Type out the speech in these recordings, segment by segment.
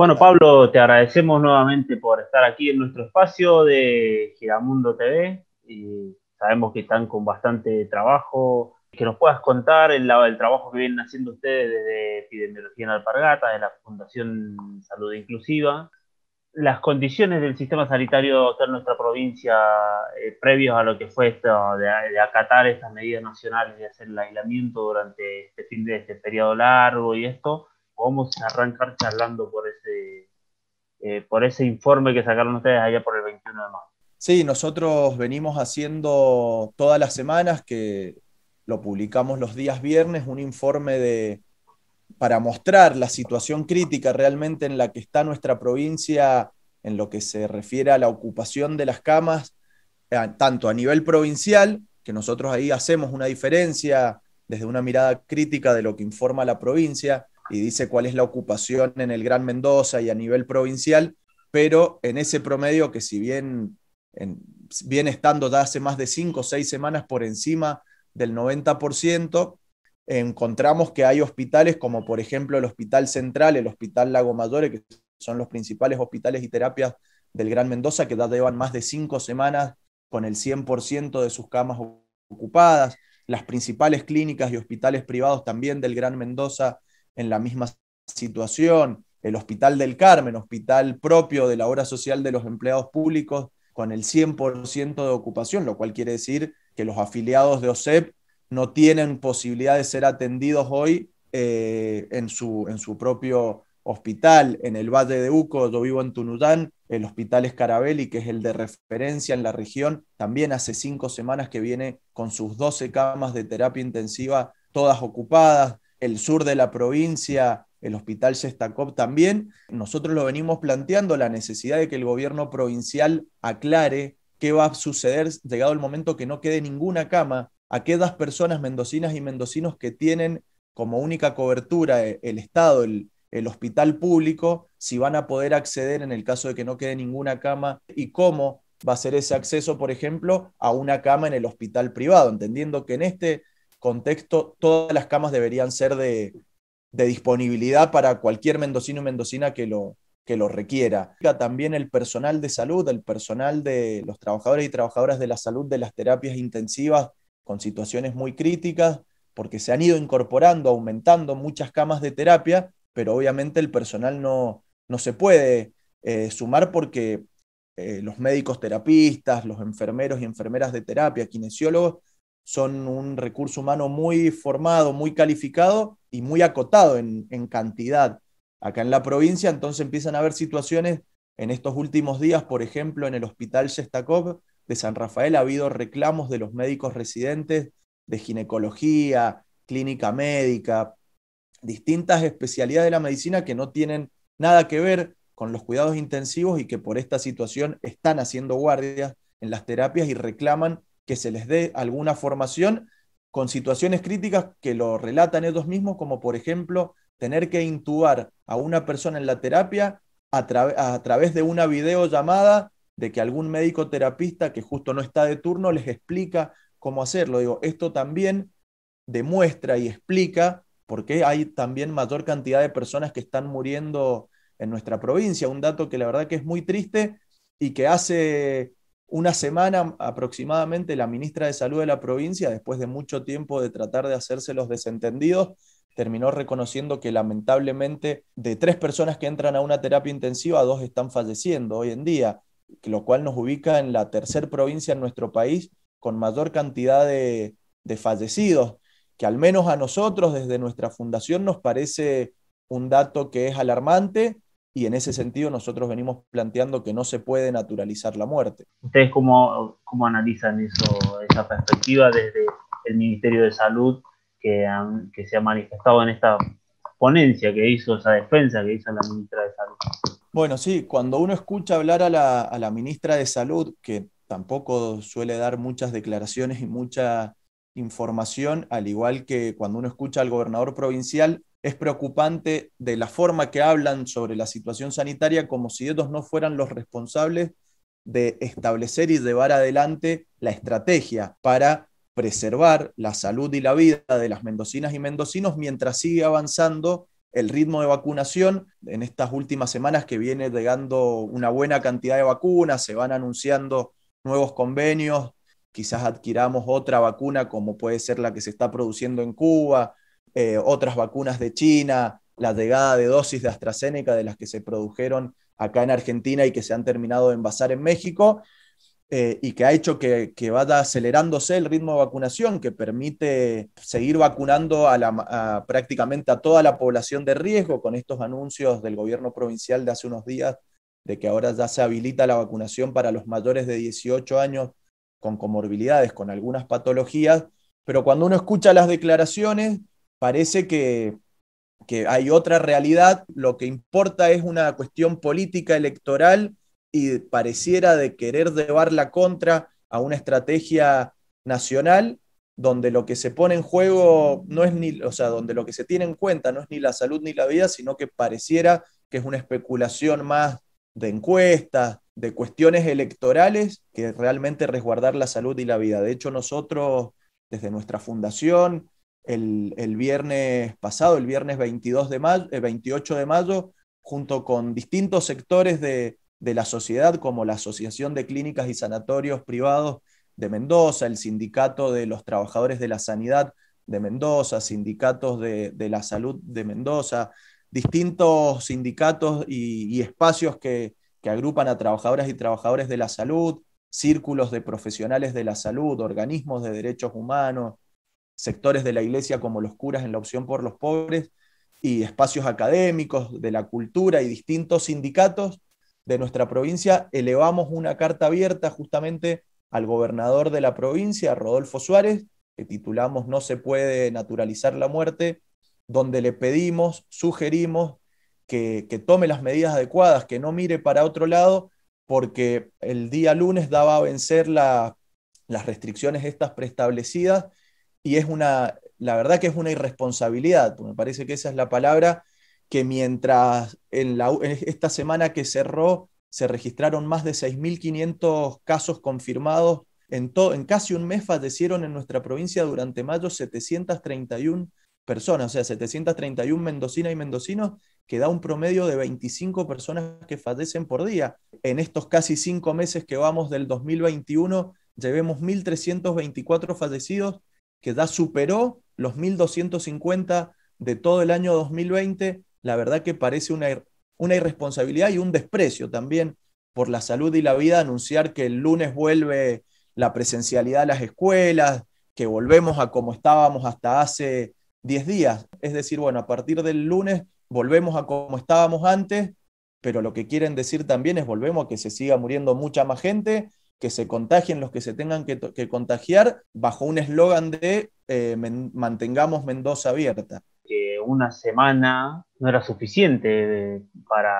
Bueno, Pablo, te agradecemos nuevamente por estar aquí en nuestro espacio de Giramundo TV. Y sabemos que están con bastante trabajo. Que nos puedas contar el, el trabajo que vienen haciendo ustedes desde Epidemiología en Alpargata, de la Fundación Salud Inclusiva, las condiciones del sistema sanitario en nuestra provincia eh, previos a lo que fue esto de, de, acatar estas medidas nacionales de hacer el aislamiento durante este fin de este periodo largo y esto, Vamos a arrancar charlando por ese, eh, por ese informe que sacaron ustedes allá por el 21 de marzo. Sí, nosotros venimos haciendo todas las semanas que lo publicamos los días viernes, un informe de, para mostrar la situación crítica realmente en la que está nuestra provincia en lo que se refiere a la ocupación de las camas, eh, tanto a nivel provincial, que nosotros ahí hacemos una diferencia desde una mirada crítica de lo que informa la provincia, y dice cuál es la ocupación en el Gran Mendoza y a nivel provincial, pero en ese promedio que si bien bien estando ya hace más de cinco o seis semanas por encima del 90%, encontramos que hay hospitales como por ejemplo el Hospital Central, el Hospital Lago Mayores, que son los principales hospitales y terapias del Gran Mendoza, que ya llevan más de cinco semanas con el 100% de sus camas ocupadas. Las principales clínicas y hospitales privados también del Gran Mendoza en la misma situación. El Hospital del Carmen, hospital propio de la obra social de los empleados públicos, con el 100% de ocupación, lo cual quiere decir que los afiliados de OSEP no tienen posibilidad de ser atendidos hoy eh, en, su, en su propio hospital. En el Valle de Uco, yo vivo en Tunuyán, el hospital Escarabelli, que es el de referencia en la región, también hace cinco semanas que viene con sus 12 camas de terapia intensiva todas ocupadas el sur de la provincia, el hospital Shestakov también. Nosotros lo venimos planteando, la necesidad de que el gobierno provincial aclare qué va a suceder llegado el momento que no quede ninguna cama, a aquellas personas mendocinas y mendocinos que tienen como única cobertura eh, el Estado, el, el hospital público, si van a poder acceder en el caso de que no quede ninguna cama y cómo va a ser ese acceso, por ejemplo, a una cama en el hospital privado, entendiendo que en este contexto, todas las camas deberían ser de, disponibilidad para cualquier mendocino o mendocina que lo, que lo requiera. También el personal de salud, el personal de los trabajadores y trabajadoras de la salud de las terapias intensivas con situaciones muy críticas, porque se han ido incorporando, aumentando muchas camas de terapia, pero obviamente el personal no, no se puede eh, sumar porque eh, los médicos terapistas, los enfermeros y enfermeras de terapia, kinesiólogos, son un recurso humano muy formado, muy calificado y muy acotado en, cantidad acá en la provincia, entonces empiezan a haber situaciones en estos últimos días, por ejemplo, en el hospital Shestakov de San Rafael ha habido reclamos de los médicos residentes de ginecología, clínica médica, distintas especialidades de la medicina que no tienen nada que ver con los cuidados intensivos y que por esta situación están haciendo guardias en las terapias y reclaman que se les dé alguna formación con situaciones críticas que lo relatan ellos mismos, como por ejemplo tener que intubar a una persona en la terapia a, través de una videollamada de que algún médico terapista que justo no está de turno les explica cómo hacerlo. Digo, esto también demuestra y explica por qué hay también mayor cantidad de personas que están muriendo en nuestra provincia. Un dato que la verdad que es muy triste y que hace una semana aproximadamente la ministra de Salud de la provincia, después de mucho tiempo de tratar de hacerse los desentendidos, terminó reconociendo que lamentablemente de tres personas que entran a una terapia intensiva, dos están falleciendo hoy en día, lo cual nos ubica en la tercer provincia en nuestro país con mayor cantidad de, de fallecidos, que al menos a nosotros desde nuestra fundación nos parece un dato que es alarmante y en ese sentido nosotros venimos planteando que no se puede naturalizar la muerte. ¿Ustedes cómo, analizan eso, esa perspectiva desde el Ministerio de Salud que, se ha manifestado en esta ponencia que hizo, esa defensa que hizo la ministra de Salud? Bueno, sí, cuando uno escucha hablar a la ministra de Salud, que tampoco suele dar muchas declaraciones y mucha información, al igual que cuando uno escucha al gobernador provincial, es preocupante de la forma que hablan sobre la situación sanitaria como si ellos no fueran los responsables de establecer y llevar adelante la estrategia para preservar la salud y la vida de las mendocinas y mendocinos mientras sigue avanzando el ritmo de vacunación. En estas últimas semanas que viene llegando una buena cantidad de vacunas, se van anunciando nuevos convenios, quizás adquiramos otra vacuna como puede ser la que se está produciendo en Cuba, eh, otras vacunas de China, la llegada de dosis de AstraZeneca de las que se produjeron acá en Argentina y que se han terminado de envasar en México, eh, y que ha hecho que, vaya acelerándose el ritmo de vacunación, que permite seguir vacunando a, la, a prácticamente a toda la población de riesgo con estos anuncios del gobierno provincial de hace unos días de que ahora ya se habilita la vacunación para los mayores de 18 años con comorbilidades, con algunas patologías, pero cuando uno escucha las declaraciones, parece que, que hay otra realidad, lo que importa es una cuestión política electoral y pareciera de querer llevar la contra a una estrategia nacional donde lo que se pone en juego no es ni, o sea, donde lo que se tiene en cuenta no es ni la salud ni la vida, sino que pareciera que es una especulación más de encuestas, de cuestiones electorales, que realmente resguardar la salud y la vida. De hecho, nosotros, desde nuestra fundación, el, viernes pasado, el viernes 22 de mayo, 28 eh, de mayo, junto con distintos sectores de, la sociedad, como la Asociación de Clínicas y Sanatorios Privados de Mendoza, el Sindicato de los Trabajadores de la Sanidad de Mendoza, sindicatos de, la salud de Mendoza, distintos sindicatos y, espacios que, que, agrupan a trabajadoras y trabajadores de la salud, círculos de profesionales de la salud, organismos de derechos humanos, sectores de la iglesia como los curas en la opción por los pobres y espacios académicos, de la cultura y distintos sindicatos de nuestra provincia, elevamos una carta abierta justamente al gobernador de la provincia, Rodolfo Suárez, que titulamos No se puede naturalizar la muerte, donde le pedimos, sugerimos que, tome las medidas adecuadas, que no mire para otro lado, porque el día lunes daba a vencer las restricciones estas preestablecidas y es una, la verdad que es una irresponsabilidad, me parece que esa es la palabra que mientras en, esta semana que cerró se registraron más de 6.500 casos confirmados, en, to, en casi un mes fallecieron en nuestra provincia durante mayo 731 personas, o sea, 731 mendocinas y mendocinos, que da un promedio de 25 personas que fallecen por día. En estos casi cinco meses que vamos del 2021, llevemos 1.324 fallecidos que ya superó los 1.250 de todo el año 2020, la verdad que parece una, una irresponsabilidad y un desprecio también por la salud y la vida anunciar que el lunes vuelve la presencialidad a las escuelas, que volvemos a como estábamos hasta hace 10 días. Es decir, bueno, a partir del lunes volvemos a como estábamos antes, pero lo que quieren decir también es volvemos a que se siga muriendo mucha más gente que se contagien los que se tengan que, contagiar bajo un eslogan de eh, mantengamos Mendoza abierta. Que una semana no era suficiente para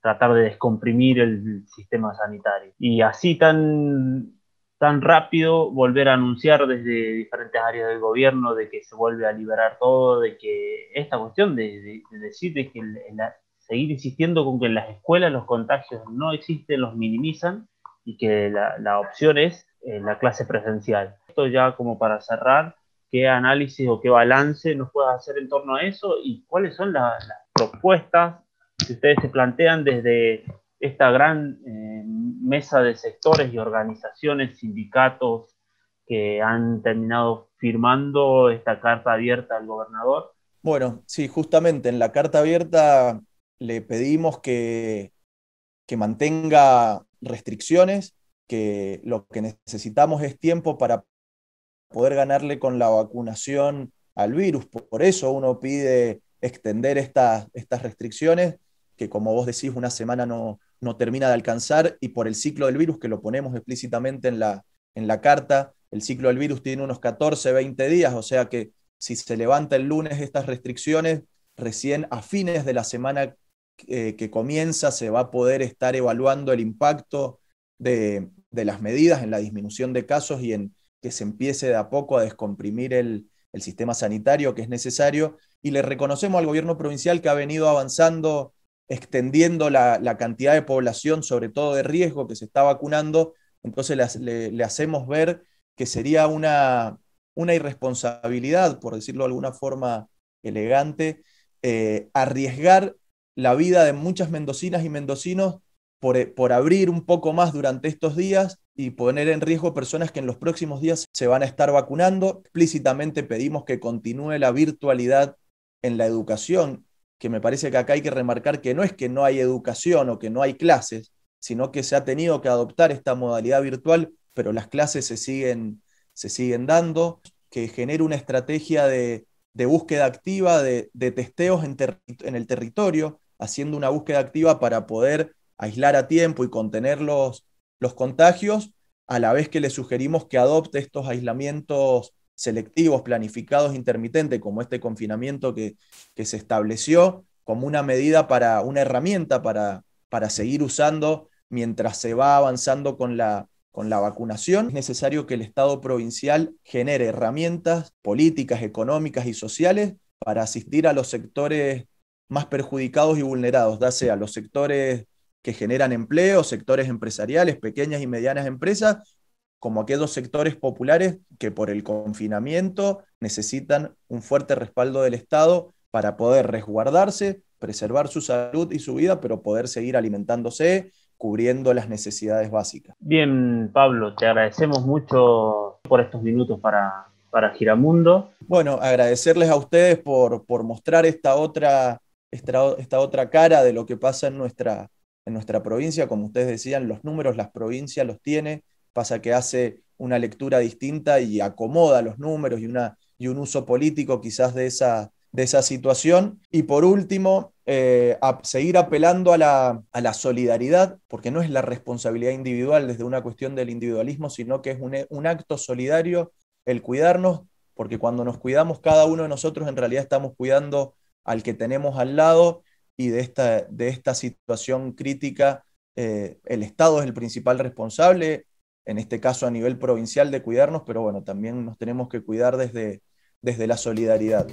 tratar de descomprimir el sistema sanitario. Y así tan, tan rápido volver a anunciar desde diferentes áreas del gobierno de que se vuelve a liberar todo, de que esta cuestión de, decir que seguir insistiendo con que en las escuelas los contagios no existen, los minimizan, y que la, opción es eh, la clase presencial. Esto ya como para cerrar, ¿qué análisis o qué balance nos pueda hacer en torno a eso y cuáles son las propuestas que ustedes se plantean desde esta gran eh, mesa de sectores y organizaciones, sindicatos que han terminado firmando esta carta abierta al gobernador? Bueno, sí, justamente en la carta abierta le pedimos que, que mantenga restricciones, que lo que necesitamos es tiempo para poder ganarle con la vacunación al virus. Por eso uno pide extender estas, estas restricciones, que como vos decís, una semana no, no termina de alcanzar, y por el ciclo del virus, que lo ponemos explícitamente en la, en la carta, el ciclo del virus tiene unos 14, 20 días, o sea que si se levanta el lunes estas restricciones, recién a fines de la semana eh, que comienza se va a poder estar evaluando el impacto de, las medidas en la disminución de casos y en que se empiece de a poco a descomprimir el, sistema sanitario que es necesario. Y le reconocemos al gobierno provincial que ha venido avanzando, extendiendo la, cantidad de población, sobre todo de riesgo, que se está vacunando. Entonces le, hacemos ver que sería una, una irresponsabilidad, por decirlo de alguna forma elegante, eh, arriesgar la vida de muchas mendocinas y mendocinos eh, por, abrir un poco más durante estos días y poner en riesgo personas que en los próximos días se van a estar vacunando. Explícitamente pedimos que continúe la virtualidad en la educación, que me parece que acá hay que remarcar que no es que no hay educación o que no hay clases, sino que se ha tenido que adoptar esta modalidad virtual, pero las clases se siguen, se siguen dando, que genere una estrategia de, de búsqueda activa, de, testeos en, el territorio, haciendo una búsqueda activa para poder aislar a tiempo y contener los, contagios, a la vez que le sugerimos que adopte estos aislamientos selectivos, planificados, intermitentes, como este confinamiento que, se estableció, como una medida para, una herramienta para, para seguir usando mientras se va avanzando con la, con la vacunación, es necesario que el Estado provincial genere herramientas políticas, económicas y sociales para asistir a los sectores más perjudicados y vulnerados, ya a los sectores que generan empleo, sectores empresariales, pequeñas y medianas empresas, como aquellos sectores populares que por el confinamiento necesitan un fuerte respaldo del Estado para poder resguardarse, preservar su salud y su vida, pero poder seguir alimentándose, cubriendo las necesidades básicas. Bien, Pablo, te agradecemos mucho por estos minutos para, para Giramundo. Bueno, agradecerles a ustedes por, por mostrar esta otra, esta, otra cara de lo que pasa en nuestra, en nuestra provincia. Como ustedes decían, los números las provincias los tiene, pasa que hace una lectura distinta y acomoda los números y, una, y un uso político quizás de esa, de esa situación. Y por último, eh, a seguir apelando a la, solidaridad, porque no es la responsabilidad individual desde una cuestión del individualismo, sino que es un, acto solidario el cuidarnos, porque cuando nos cuidamos cada uno de nosotros en realidad estamos cuidando al que tenemos al lado y de esta, de esta situación crítica eh, el Estado es el principal responsable, en este caso a nivel provincial, de cuidarnos, pero bueno, también nos tenemos que cuidar desde, desde la solidaridad.